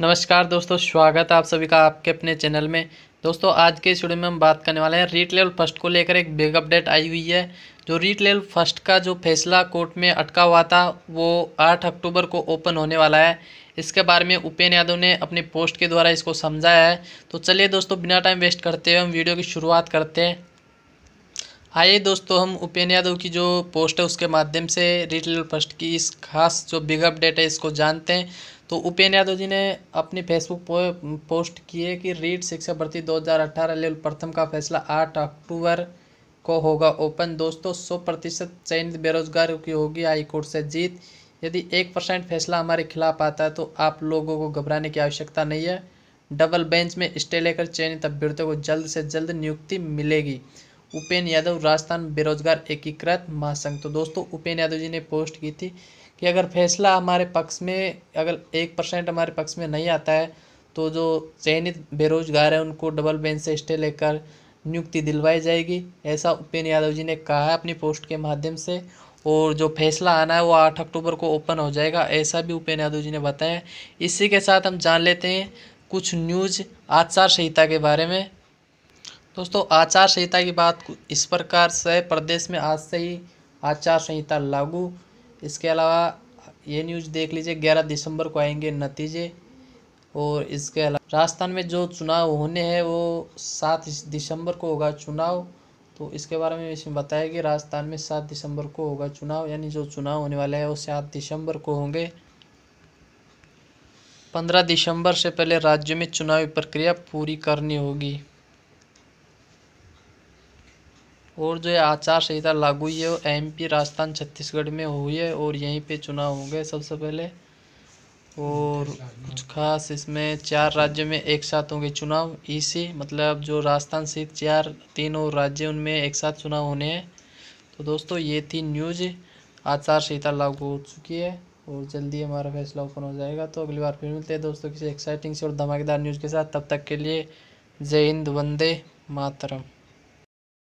नमस्कार दोस्तों स्वागत है आप सभी का आपके अपने चैनल में दोस्तों आज के स्टूडियो में हम बात करने वाले हैं रीट लेवल फर्स्ट को लेकर एक बिग अपडेट आई हुई है जो रीट लेवल फर्स्ट का जो फैसला कोर्ट में अटका हुआ था वो 8 अक्टूबर को ओपन होने वाला है इसके बारे में उपेन यादव ने अपने पोस्ट के द्वारा इसको समझाया है तो चलिए दोस्तों बिना टाइम वेस्ट करते हुए हम वीडियो की शुरुआत करते हैं आइए दोस्तों हम उपेन यादव की जो पोस्ट है उसके माध्यम से रीट लेवल फर्स्ट की इस खास जो बिग अपडेट है इसको जानते हैं तो उपेन यादव जी ने अपनी फेसबुक पोस्ट की है कि रीट शिक्षा भर्ती 2018 लेवल प्रथम का फैसला 8 अक्टूबर को होगा ओपन दोस्तों 100 प्रतिशत चयनित बेरोजगारों की होगी हाईकोर्ट से जीत यदि एक परसेंट फैसला हमारे खिलाफ आता है तो आप लोगों को घबराने की आवश्यकता नहीं है डबल बेंच में स्टे लेकर चयनित अभ्यर्थियों को जल्द से जल्द नियुक्ति मिलेगी उपेन यादव राजस्थान बेरोजगार एकीकृत महासंघ तो दोस्तों उपेन यादव जी ने पोस्ट की थी कि अगर फैसला हमारे पक्ष में अगर एक परसेंट हमारे पक्ष में नहीं आता है तो जो चयनित बेरोजगार हैं उनको डबल बेंच से स्टे लेकर नियुक्ति दिलवाई जाएगी ऐसा उपेन्द्र यादव जी ने कहा है अपनी पोस्ट के माध्यम से और जो फैसला आना है वो आठ अक्टूबर को ओपन हो जाएगा ऐसा भी उपेन्द्र यादव जी ने बताया इसी के साथ हम जान लेते हैं कुछ न्यूज आचार संहिता के बारे में दोस्तों आचार संहिता की बात इस प्रकार से प्रदेश में आज से ही आचार संहिता लागू इसके अलावा ये न्यूज़ देख लीजिए ग्यारह दिसम्बर को आएंगे नतीजे और इसके अलावा राजस्थान में जो चुनाव होने हैं वो सात दिसंबर को होगा चुनाव तो इसके बारे में इसमें बताया कि राजस्थान में सात दिसंबर को होगा चुनाव यानी जो चुनाव होने वाला है वो सात दिसंबर को होंगे पंद्रह दिसंबर से पहले राज्य में चुनावी प्रक्रिया पूरी करनी होगी और जो ये आचार संहिता लागू हुई है वो एम पी राजस्थान छत्तीसगढ़ में हुई है और यहीं पे चुनाव हो गए सबसे पहले और कुछ खास इसमें चार राज्य में एक साथ होंगे चुनाव इसी e मतलब जो राजस्थान सहित चार तीन और राज्य उनमें एक साथ चुनाव होने हैं तो दोस्तों ये थी न्यूज आचार संहिता लागू हो चुकी है और जल्दी हमारा फैसला ओपन हो जाएगा तो अगली बार फिर मिलते हैं दोस्तों किसी एक्साइटिंग से और धमाकेदार न्यूज़ के साथ तब तक के लिए जय हिंद वंदे मातरम